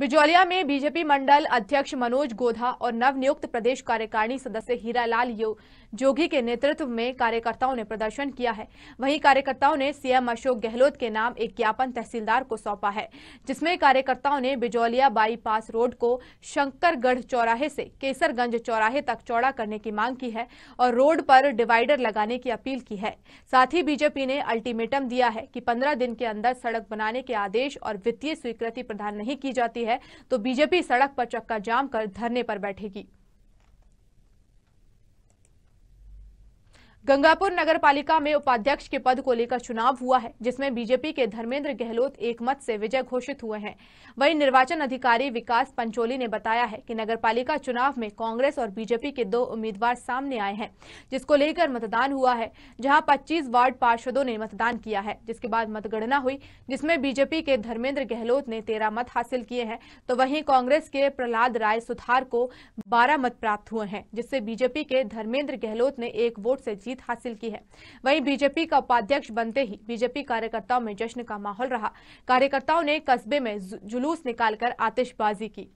बिजौलिया में बीजेपी मंडल अध्यक्ष मनोज गोधा और नवनियुक्त प्रदेश कार्यकारिणी सदस्य हीरालाल जोगी के नेतृत्व में कार्यकर्ताओं ने प्रदर्शन किया है वहीं कार्यकर्ताओं ने सीएम अशोक गहलोत के नाम एक ज्ञापन तहसीलदार को सौंपा है जिसमें कार्यकर्ताओं ने बिजौलिया बाईपास रोड को शंकरगढ़ चौराहे से केसरगंज चौराहे तक चौड़ा करने की मांग की है और रोड पर डिवाइडर लगाने की अपील की है साथ ही बीजेपी ने अल्टीमेटम दिया है कि पंद्रह दिन के अंदर सड़क बनाने के आदेश और वित्तीय स्वीकृति प्रदान नहीं की जाती है तो बीजेपी सड़क पर चक्का जाम कर धरने पर बैठेगी गंगापुर नगर पालिका में उपाध्यक्ष के पद को लेकर चुनाव हुआ है जिसमें बीजेपी के धर्मेंद्र गहलोत एकमत से विजय घोषित हुए हैं वहीं निर्वाचन अधिकारी विकास पंचोली ने बताया है कि नगर पालिका चुनाव में कांग्रेस और बीजेपी के दो उम्मीदवार सामने आए हैं जिसको लेकर मतदान हुआ है जहां 25 वार्ड पार्षदों ने मतदान किया है जिसके बाद मतगणना हुई जिसमें बीजेपी के धर्मेंद्र गहलोत ने तेरह मत हासिल किए हैं तो वहीं कांग्रेस के प्रहलाद राय सुथार को बारह मत प्राप्त हुए हैं जिससे बीजेपी के धर्मेंद्र गहलोत ने एक वोट से जीत जीत हासिल की है वही बीजेपी का उपाध्यक्ष बनते ही बीजेपी कार्यकर्ताओं में जश्न का माहौल रहा कार्यकर्ताओं ने कस्बे में जुलूस निकालकर आतिशबाजी की